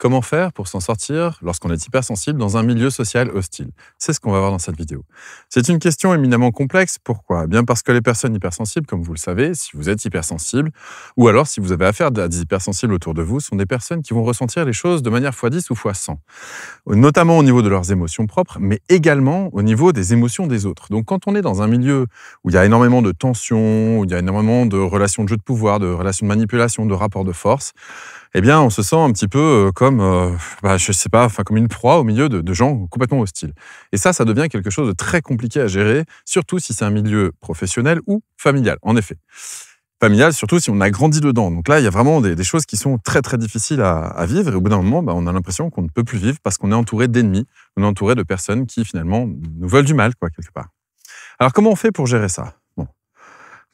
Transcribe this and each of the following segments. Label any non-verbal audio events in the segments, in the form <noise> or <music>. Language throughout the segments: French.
Comment faire pour s'en sortir lorsqu'on est hypersensible dans un milieu social hostile C'est ce qu'on va voir dans cette vidéo. C'est une question éminemment complexe. Pourquoi eh Bien parce que les personnes hypersensibles, comme vous le savez, si vous êtes hypersensible, ou alors si vous avez affaire à des hypersensibles autour de vous, sont des personnes qui vont ressentir les choses de manière x10 ou x100. Notamment au niveau de leurs émotions propres, mais également au niveau des émotions des autres. Donc quand on est dans un milieu où il y a énormément de tensions, où il y a énormément de relations de jeu de pouvoir, de relations de manipulation, de rapports de force, eh bien on se sent un petit peu euh, comme comme, euh, bah, je sais pas, enfin comme une proie au milieu de, gens complètement hostiles. Et ça, ça devient quelque chose de très compliqué à gérer, surtout si c'est un milieu professionnel ou familial. En effet, familial, surtout si on a grandi dedans. Donc là, il y a vraiment des, choses qui sont très très difficiles à, vivre. Et au bout d'un moment, bah, on a l'impression qu'on ne peut plus vivre parce qu'on est entouré d'ennemis, on est entouré de personnes qui finalement nous veulent du mal, quoi, quelque part. Alors comment on fait pour gérer ça Bon,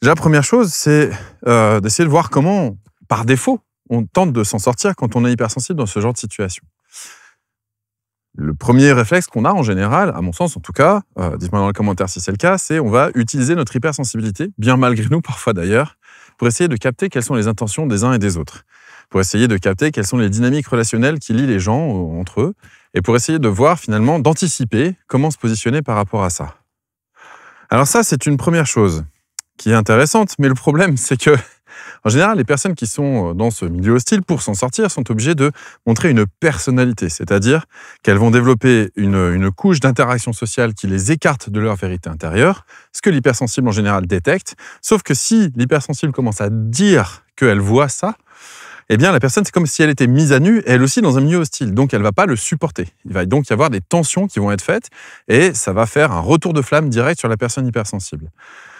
déjà première chose, c'est euh, d'essayer de voir comment, par défaut, on tente de s'en sortir quand on est hypersensible dans ce genre de situation le premier réflexe qu'on a en général, à mon sens en tout cas, euh, dites-moi dans les commentaires si c'est le cas, c'est on va utiliser notre hypersensibilité, bien malgré nous parfois d'ailleurs, pour essayer de capter quelles sont les intentions des uns et des autres, pour essayer de capter quelles sont les dynamiques relationnelles qui lient les gens euh, entre eux, et pour essayer de voir finalement, d'anticiper comment se positionner par rapport à ça. Alors ça, c'est une première chose qui est intéressante, mais le problème, c'est que en général, les personnes qui sont euh, dans ce milieu hostile, pour s'en sortir, sont obligées de montrer une personnalité, c'est-à-dire qu'elles vont développer une, couche d'interaction sociale qui les écarte de leur vérité intérieure, ce que l'hypersensible en général détecte. Sauf que si l'hypersensible commence à dire qu'elle voit ça, eh bien la personne, c'est comme si elle était mise à nu, elle aussi dans un milieu hostile, donc elle ne va pas le supporter. Il va donc y avoir des tensions qui vont être faites, et ça va faire un retour de flamme direct sur la personne hypersensible.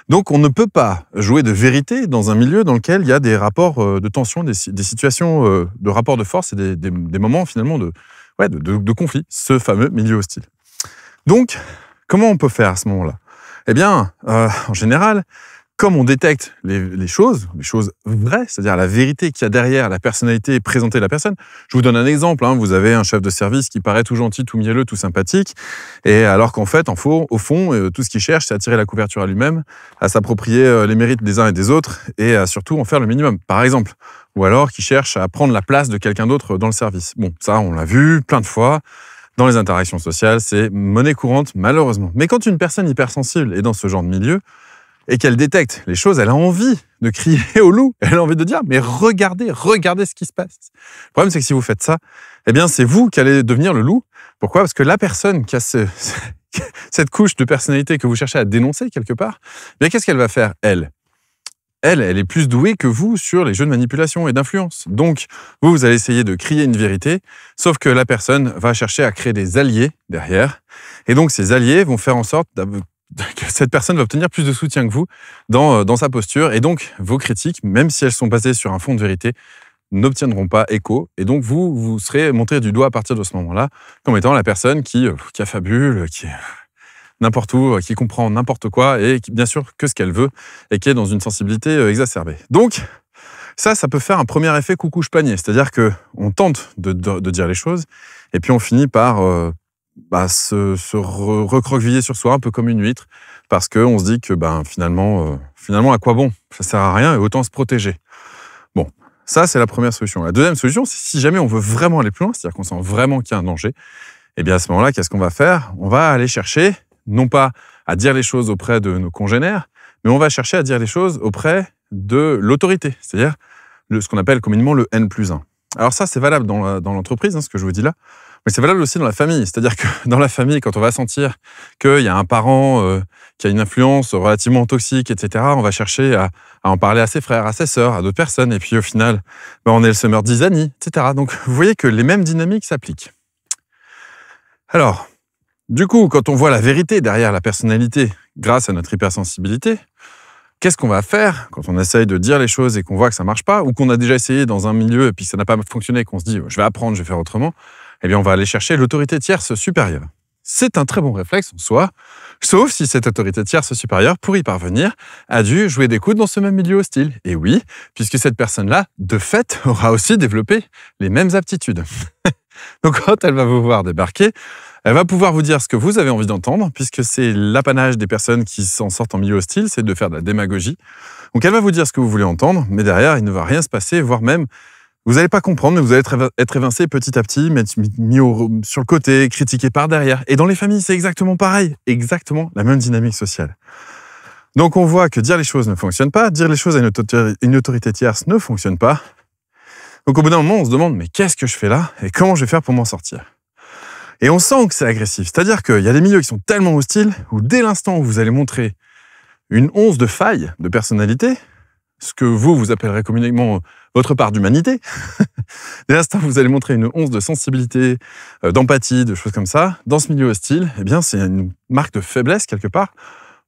Donc on ne peut pas jouer de vérité dans un milieu dans lequel il y a des rapports euh, de tension, des, situations euh, de rapports de force et des, moments finalement de, ouais, conflit, ce fameux milieu hostile. Donc, comment on peut faire à ce moment-là Eh bien, euh, en général, comme on détecte les, choses, les choses vraies, c'est-à-dire la vérité qu'il y a derrière la personnalité présentée de la personne, je vous donne un exemple. Hein. vous avez un chef de service qui paraît tout gentil, tout mielleux, tout sympathique, et alors qu'en fait, en au fond, euh, tout ce qu'il cherche, c'est à tirer la couverture à lui-même, à s'approprier euh, les mérites des uns et des autres, et à surtout en faire le minimum, par exemple. Ou alors qu'il cherche à prendre la place de quelqu'un d'autre dans le service. Bon, ça, on l'a vu plein de fois dans les interactions sociales, c'est monnaie courante malheureusement. Mais quand une personne hypersensible est dans ce genre de milieu, et qu'elle détecte les choses, elle a envie de crier au loup. Elle a envie de dire, mais regardez, regardez ce qui se passe. Le problème, c'est que si vous faites ça, eh bien, c'est vous qui allez devenir le loup. Pourquoi Parce que la personne qui a <laughs> cette couche de personnalité que vous cherchez à dénoncer quelque part, eh bien, qu'est-ce qu'elle va faire, elle elle, elle est plus douée que vous sur les jeux de manipulation et d'influence. Donc, vous, vous allez essayer de crier une vérité, sauf que la personne va chercher à créer des alliés derrière. Et donc, ces alliés vont faire en sorte <laughs> cette personne va obtenir plus de soutien que vous euh, dans, sa posture. Et donc, vos critiques, même si elles sont basées sur un fond de vérité, n'obtiendront pas écho. Et donc, vous, vous serez montré du doigt à partir de ce moment-là comme étant la personne qui, euh, qui affabule, qui est euh, n'importe où, qui comprend n'importe quoi et bien sûr que ce qu'elle veut et qui est dans une sensibilité exacerbée. Donc, ça, ça peut faire un premier effet coucouche panier. C'est-à-dire que on tente de, dire les choses et puis on finit par, bah, se, recroqueviller sur soi un peu comme une huître parce qu'on se dit que bah, finalement, euh, finalement, à quoi bon Ça sert à rien et autant se protéger. Bon, ça, c'est la première solution. La deuxième solution, c'est si jamais on veut vraiment aller plus loin, c'est-à-dire qu'on sent vraiment qu'il y a un danger, eh bien à ce moment-là, qu'est-ce qu'on va faire On va aller chercher, non pas à dire les choses auprès de nos congénères, mais on va chercher à dire les choses auprès de l'autorité, c'est-à-dire ce qu'on appelle communément le N plus 1. Alors ça, c'est valable dans l'entreprise, hein, ce que je vous dis là. Mais c'est valable aussi dans la famille. C'est-à-dire que <laughs> dans la famille, quand on va sentir qu'il y a un parent euh, qui a une influence relativement toxique, etc., on va chercher à, en parler à ses frères, à ses sœurs, à d'autres personnes. Et puis au final, ben, on est le summer d'Isani, etc. Donc <laughs> vous voyez que les mêmes dynamiques s'appliquent. Alors, du coup, quand on voit la vérité derrière la personnalité grâce à notre hypersensibilité, qu'est-ce qu'on va faire quand on essaye de dire les choses et qu'on voit que ça ne marche pas, ou qu'on a déjà essayé dans un milieu et puis que ça n'a pas fonctionné, qu'on se dit je vais apprendre, je vais faire autrement eh bien on va aller chercher l'autorité tierce supérieure. C'est un très bon réflexe en soi, sauf si cette autorité tierce supérieure, pour y parvenir, a dû jouer des coudes dans ce même milieu hostile. Et oui, puisque cette personne-là, de fait, <laughs> aura aussi développé les mêmes aptitudes. <laughs> Donc quand elle va vous voir débarquer, elle va pouvoir vous dire ce que vous avez envie d'entendre, puisque c'est l'apanage des personnes qui s'en sortent en milieu hostile, c'est de faire de la démagogie. Donc elle va vous dire ce que vous voulez entendre, mais derrière, il ne va rien se passer, voire même vous n'allez pas comprendre, mais vous allez être évincé petit à petit, mis sur le côté, critiqué par derrière. Et dans les familles, c'est exactement pareil, exactement la même dynamique sociale. Donc on voit que dire les choses ne fonctionne pas, dire les choses à une autorité, une autorité tierce ne fonctionne pas. Donc au bout d'un moment, on se demande, mais qu'est-ce que je fais là et comment je vais faire pour m'en sortir Et on sent que c'est agressif, c'est-à-dire qu'il y a des milieux qui sont tellement hostiles, où dès l'instant où vous allez montrer une once de faille de personnalité, ce que vous, vous appellerez communément euh, votre part d'humanité. Dès <laughs> l'instant vous allez montrer une once de sensibilité, euh, d'empathie, de choses comme ça, dans ce milieu hostile, eh bien, c'est une marque de faiblesse quelque part.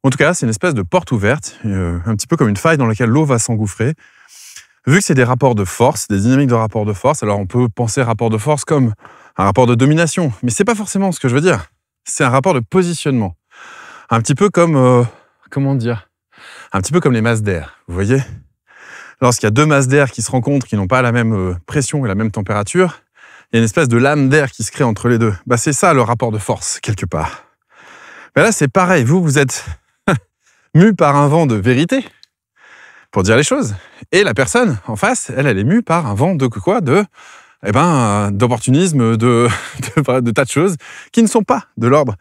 En tout cas, c'est une espèce de porte ouverte, euh, un petit peu comme une faille dans laquelle l'eau va s'engouffrer. Vu que c'est des rapports de force, des dynamiques de rapports de force, alors on peut penser rapport de force comme un rapport de domination, mais c'est pas forcément ce que je veux dire. C'est un rapport de positionnement. Un petit peu comme, comment dire, un petit peu comme les masses d'air, vous voyez Lorsqu'il y a deux masses d'air qui se rencontrent, qui n'ont pas la même euh, pression et la même température, il y a une espèce de lame d'air qui se crée entre les deux. Bah, c'est ça le rapport de force, quelque part. Mais bah, là, c'est pareil. Vous, vous êtes <laughs> mu par un vent de vérité, pour dire les choses. Et la personne en face, elle, elle est mue par un vent de quoi De eh ben, d'opportunisme, de, <laughs> tas de choses qui ne sont pas de l'ordre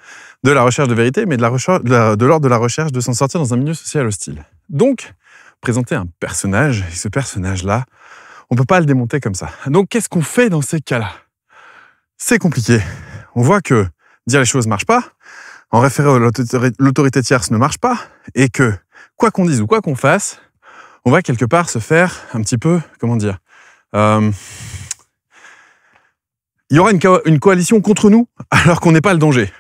de la recherche de vérité, mais de l'ordre de, la, de, la recherche de s'en sortir dans un milieu social hostile. Donc, présenter un personnage, et ce personnage-là, on ne peut pas le démonter comme ça. Donc, qu'est-ce qu'on fait dans ces cas-là C'est compliqué. On voit que dire les choses ne marche pas, en référer à l'autorité tierce ne marche pas, et que, quoi qu'on dise ou quoi qu'on fasse, on va quelque part se faire un petit peu, comment dire, euh, il y aura une coalition contre nous alors qu'on n'est pas le danger.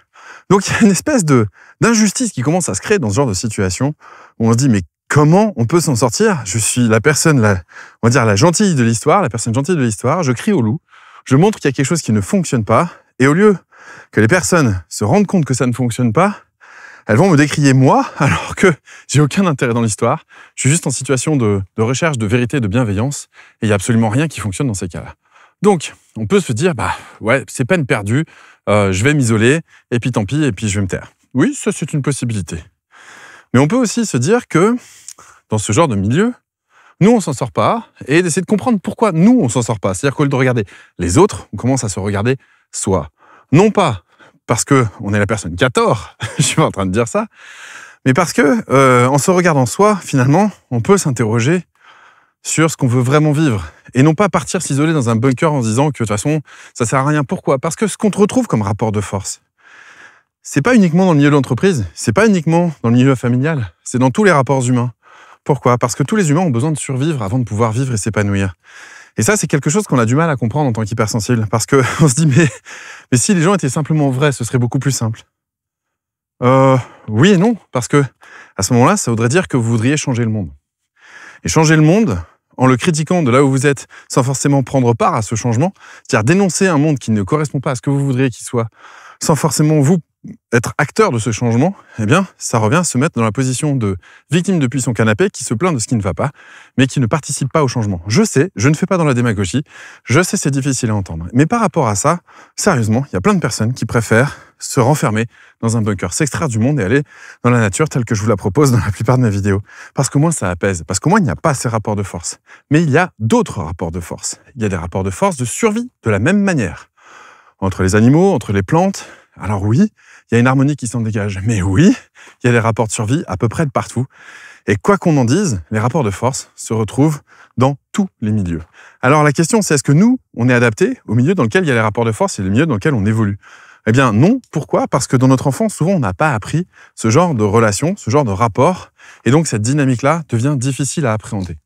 Donc il y a une espèce de d'injustice qui commence à se créer dans ce genre de situation où on se dit mais comment on peut s'en sortir Je suis la personne, la, on va dire la gentille de l'histoire, la personne gentille de l'histoire. Je crie au loup, je montre qu'il y a quelque chose qui ne fonctionne pas, et au lieu que les personnes se rendent compte que ça ne fonctionne pas, elles vont me décrier moi, <laughs> alors que j'ai aucun intérêt dans l'histoire. Je suis juste en situation de, de, recherche de vérité, de bienveillance, et il y a absolument rien qui fonctionne dans ces cas-là. Donc, on peut se dire, bah ouais, c'est peine perdue, euh, je vais m'isoler, et puis tant pis, et puis je vais me taire. Oui, ça c'est une possibilité. Mais on peut aussi se dire que dans ce genre de milieu, nous on s'en sort pas, et d'essayer de comprendre pourquoi nous on s'en sort pas. C'est-à-dire qu'au lieu de regarder les autres, on commence à se regarder soi. Non pas parce que on est la personne qui a tort, <laughs> je suis pas en train de dire ça, mais parce que euh, en se regardant soi, finalement, on peut s'interroger sur ce qu'on veut vraiment vivre. Et non pas partir s'isoler dans un bunker en se disant que de toute façon, ça sert à rien. Pourquoi Parce que ce qu'on te retrouve comme rapport de force, c'est pas uniquement dans le milieu de l'entreprise, c'est pas uniquement dans le milieu familial, c'est dans tous les rapports humains. Pourquoi Parce que tous les humains ont besoin de survivre avant de pouvoir vivre et s'épanouir. Et ça, c'est quelque chose qu'on a du mal à comprendre en tant qu'hypersensible. Parce qu'on <laughs> se dit, mais, mais si les gens étaient simplement vrais, ce serait beaucoup plus simple. Euh, oui et non, parce que à ce moment-là, ça voudrait dire que vous voudriez changer le monde. Et changer le monde, en le critiquant de là où vous êtes, sans forcément prendre part à ce changement, c'est-à-dire dénoncer un monde qui ne correspond pas à ce que vous voudriez qu'il soit, sans forcément vous être acteur de ce changement, eh bien, ça revient à se mettre dans la position de victime depuis son canapé qui se plaint de ce qui ne va pas, mais qui ne participe pas au changement. Je sais, je ne fais pas dans la démagogie, je sais c'est difficile à entendre. Mais par rapport à ça, sérieusement, il y a plein de personnes qui préfèrent se renfermer dans un bunker, s'extraire du monde et aller dans la nature telle que je vous la propose dans la plupart de mes vidéos. Parce qu'au moins ça apaise, parce qu'au moins il n'y a pas ces rapports de force. Mais il y a d'autres rapports de force. Il y a des rapports de force de survie de la même manière. Entre les animaux, entre les plantes. Alors oui, il y a une harmonie qui s'en dégage. Mais oui, il y a des rapports de survie à peu près de partout. Et quoi qu'on en dise, les rapports de force se retrouvent dans tous les milieux. Alors la question, c'est est-ce que nous, on est adapté au milieu dans lequel il y a les rapports de force et le milieu dans lequel on évolue Eh bien non, pourquoi Parce que dans notre enfance, souvent, on n'a pas appris ce genre de relation, ce genre de rapport, et donc cette dynamique-là devient difficile à appréhender.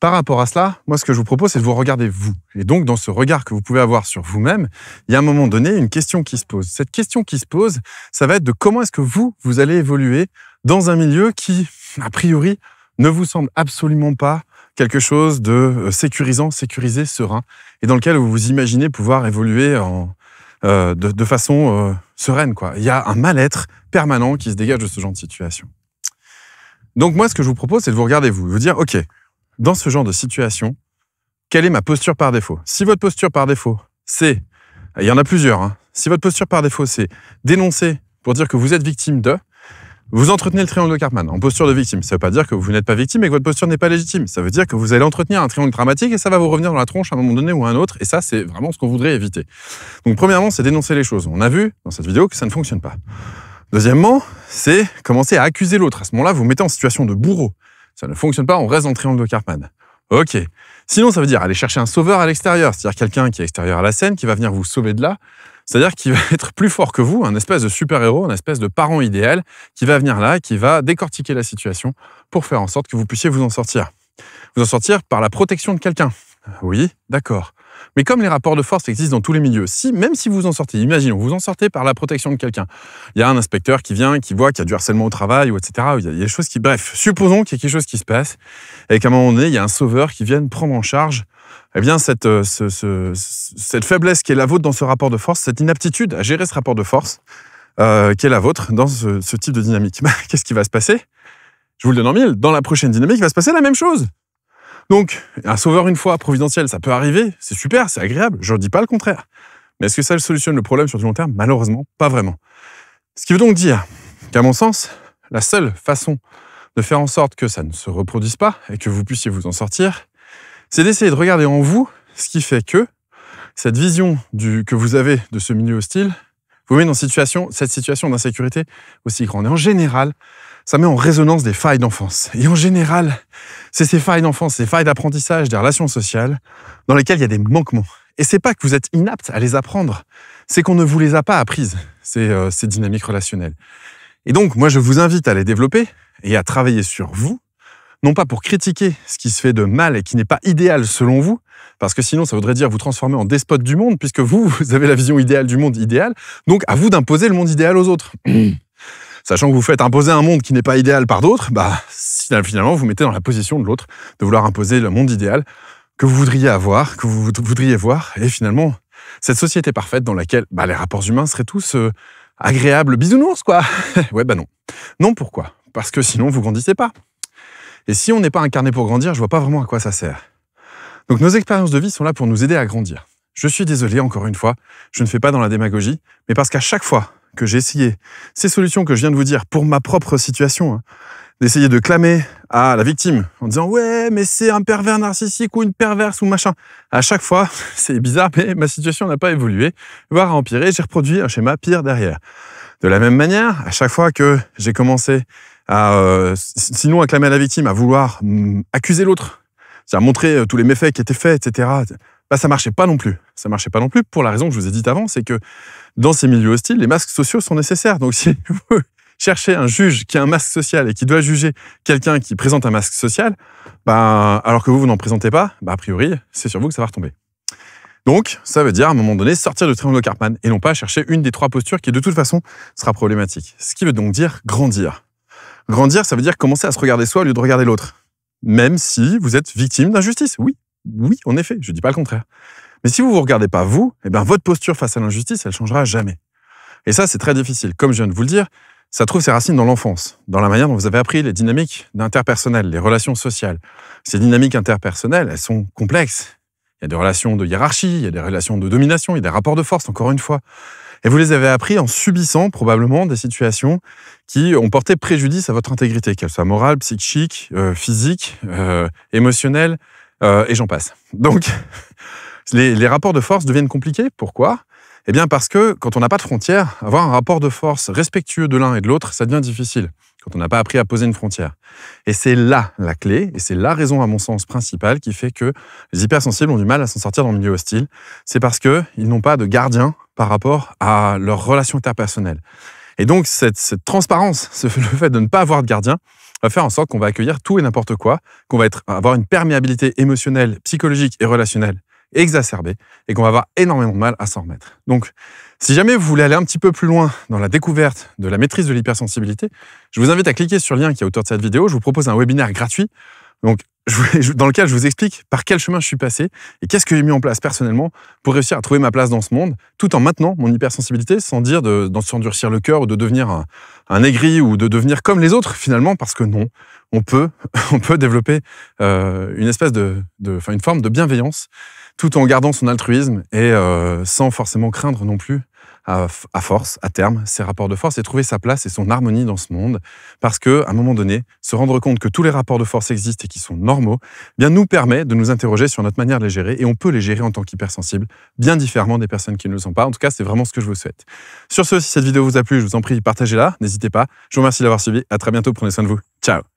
Par rapport à cela, moi, ce que je vous propose, c'est de vous regarder vous. Et donc, dans ce regard que vous pouvez avoir sur vous-même, il y a un moment donné une question qui se pose. Cette question qui se pose, ça va être de comment est-ce que vous, vous allez évoluer dans un milieu qui, a priori, ne vous semble absolument pas quelque chose de euh, sécurisant, sécurisé, serein, et dans lequel vous vous imaginez pouvoir évoluer euh, de, façon euh, sereine. Quoi. Il y a un mal-être permanent qui se dégage de ce genre de situation. Donc moi, ce que je vous propose, c'est de vous regarder vous, de vous dire, OK, dans ce genre de situation, quelle est ma posture par défaut Si votre posture par défaut, c'est, il y en a plusieurs, hein. si votre posture par défaut, c'est dénoncer pour dire que vous êtes victime de, vous entretenez le triangle de Cartman en posture de victime. Ça ne veut pas dire que vous n'êtes pas victime et que votre posture n'est pas légitime. Ça veut dire que vous allez entretenir un triangle dramatique et ça va vous revenir dans la tronche à un moment donné ou à un autre. Et ça, c'est vraiment ce qu'on voudrait éviter. Donc, premièrement, c'est dénoncer les choses. On a vu dans cette vidéo que ça ne fonctionne pas. Deuxièmement, c'est commencer à accuser l'autre. À ce moment-là, vous, vous mettez en situation de bourreau. Ça ne fonctionne pas, on reste dans le triangle de Ok. Sinon, ça veut dire aller chercher un sauveur à l'extérieur, c'est-à-dire quelqu'un qui est extérieur à la scène, qui va venir vous sauver de là, c'est-à-dire qui <laughs> va être plus fort que vous, un espèce de super-héros, un espèce de parent idéal, qui va venir là, qui va décortiquer la situation pour faire en sorte que vous puissiez vous en sortir. Vous en sortir par la protection de quelqu'un. Oui, d'accord. Mais comme les rapports de force existent dans tous les milieux, si même si vous en sortez, imaginons, vous en sortez par la protection de quelqu'un, il y a un inspecteur qui vient, qui voit qu'il y a du harcèlement au travail, ou etc. Il il choses qui, bref, supposons qu'il y a quelque chose qui se passe et qu'à un moment donné, il y a un sauveur qui vient prendre en charge eh bien, cette, euh, cette faiblesse qui est la vôtre dans ce rapport de force, cette inaptitude à gérer ce rapport de force euh, qui est la vôtre dans ce, ce type de dynamique. <laughs> Qu'est-ce qui va se passer Je vous le donne en mille. Dans la prochaine dynamique, il va se passer la même chose. Donc, un sauveur une fois providentiel, ça peut arriver, c'est super, c'est agréable, je ne dis pas le contraire. Mais est-ce que ça solutionne le problème sur du long terme Malheureusement, pas vraiment. Ce qui veut donc dire qu'à mon sens, la seule façon de faire en sorte que ça ne se reproduise pas et que vous puissiez vous en sortir, c'est d'essayer de regarder en vous ce qui fait que cette vision du, que vous avez de ce milieu hostile vous met dans situation, cette situation d'insécurité aussi grande. Et en général, ça met en résonance des failles d'enfance. Et en général, c'est ces failles d'enfance, ces failles d'apprentissage, des relations sociales, dans lesquelles il y a des manquements. Et c'est pas que vous êtes inapte à les apprendre, c'est qu'on ne vous les a pas apprises, ces, euh, ces dynamiques relationnelles. Et donc, moi, je vous invite à les développer et à travailler sur vous, non pas pour critiquer ce qui se fait de mal et qui n'est pas idéal selon vous, parce que sinon, ça voudrait dire vous transformer en despote du monde, puisque vous, <laughs> vous avez la vision idéale du monde idéal, donc à vous d'imposer le monde idéal aux autres. <clears throat> sachant que vous faites imposer un monde qui n'est pas idéal par d'autres, bah, finalement, vous mettez dans la position de l'autre de vouloir imposer le monde idéal que vous voudriez avoir, que vous voudriez voir, et finalement, cette société parfaite dans laquelle bah, les rapports humains seraient tous euh, agréables bisounours, quoi. <laughs> ouais, bah non. Non, pourquoi Parce que sinon, vous grandissez pas. Et si on n'est pas incarné pour grandir, je vois pas vraiment à quoi ça sert. Donc nos expériences de vie sont là pour nous aider à grandir. Je suis désolé, encore une fois, je ne fais pas dans la démagogie, mais parce qu'à chaque fois que j'ai essayé, ces solutions que je viens de vous dire pour ma propre situation, hein, d'essayer de clamer à la victime en disant ouais mais c'est un pervers narcissique ou une perverse ou machin. À chaque fois, <laughs> c'est bizarre mais ma situation n'a pas évolué, voire a empiré, j'ai reproduit un schéma pire derrière. De la même manière, à chaque fois que j'ai commencé à euh, sinon à clamer à la victime, à vouloir mm, accuser l'autre, c'est à montrer euh, tous les méfaits qui étaient faits, etc. Bah, ça marchait pas non plus. Ça marchait pas non plus pour la raison que je vous ai dite avant, c'est que dans ces milieux hostiles, les masques sociaux sont nécessaires. Donc <laughs> si vous cherchez un juge qui a un masque social et qui doit juger quelqu'un qui présente un masque social, bah, alors que vous, vous n'en présentez pas, bah, a priori, c'est sur vous que ça va retomber. Donc, ça veut dire, à un moment donné, sortir du triangle Karpman et non pas chercher une des trois postures qui, de toute façon, sera problématique. Ce qui veut donc dire grandir. Grandir, ça veut dire commencer à se regarder soi au lieu de regarder l'autre. Même si vous êtes victime d'injustice, oui, oui, en effet, je ne dis pas le contraire. Mais si vous ne vous regardez pas vous, eh bien, votre posture face à l'injustice, elle changera jamais. Et ça, c'est très difficile. Comme je viens de vous le dire, ça trouve ses racines dans l'enfance, dans la manière dont vous avez appris les dynamiques d'interpersonnel, les relations sociales. Ces dynamiques interpersonnelles, elles sont complexes. Il y a des relations de hiérarchie, il y a des relations de domination, il y a des rapports de force, encore une fois. Et vous les avez appris en subissant probablement des situations qui ont porté préjudice à votre intégrité, qu'elles soient morales, psychiques, physique, euh, physiques, euh, émotionnelles, euh, et j'en passe. Donc, <laughs> les, rapports de force deviennent compliqués. Pourquoi Eh bien, parce que quand on n'a pas de frontières, avoir un rapport de force respectueux de l'un et de l'autre, ça devient difficile quand on n'a pas appris à poser une frontière. Et c'est là la clé, et c'est la raison, à mon sens, principale qui fait que les hypersensibles ont du mal à s'en sortir dans le milieu hostile. C'est parce qu'ils n'ont pas de gardien par rapport à leurs relations interpersonnelles. Et donc, cette, cette transparence, <laughs> le fait de ne pas avoir de gardien, va faire en sorte qu'on va accueillir tout et n'importe quoi, qu'on va être, avoir une perméabilité émotionnelle, psychologique et relationnelle exacerbée et qu'on va avoir énormément de mal à s'en remettre. Donc, si jamais vous voulez aller un petit peu plus loin dans la découverte de la maîtrise de l'hypersensibilité, je vous invite à cliquer sur le lien qui est autour de cette vidéo. Je vous propose un webinaire gratuit. Donc, dans lequel je vous explique par quel chemin je suis passé et qu'est-ce que j'ai mis en place personnellement pour réussir à trouver ma place dans ce monde, tout en maintenant mon hypersensibilité, sans dire de, s'endurcir le cœur ou de devenir un, aigri ou de devenir comme les autres finalement, parce que non, on peut, <laughs> on peut développer euh, une espèce de, enfin une forme de bienveillance, tout en gardant son altruisme et euh, sans forcément craindre non plus à, force, à terme, ces rapports de force et trouver sa place et son harmonie dans ce monde. Parce que, à un moment donné, se rendre compte que tous les rapports de force existent et qui sont normaux, eh bien nous permet de nous interroger sur notre manière de les gérer et on peut les gérer en tant qu'hypersensible bien différemment des personnes qui ne le sont pas. En tout cas, c'est vraiment ce que je vous souhaite. Sur ce, si cette vidéo vous a plu, je vous en prie, partagez-la, n'hésitez pas. Je vous remercie d'avoir suivi. À très bientôt, prenez soin de vous. Ciao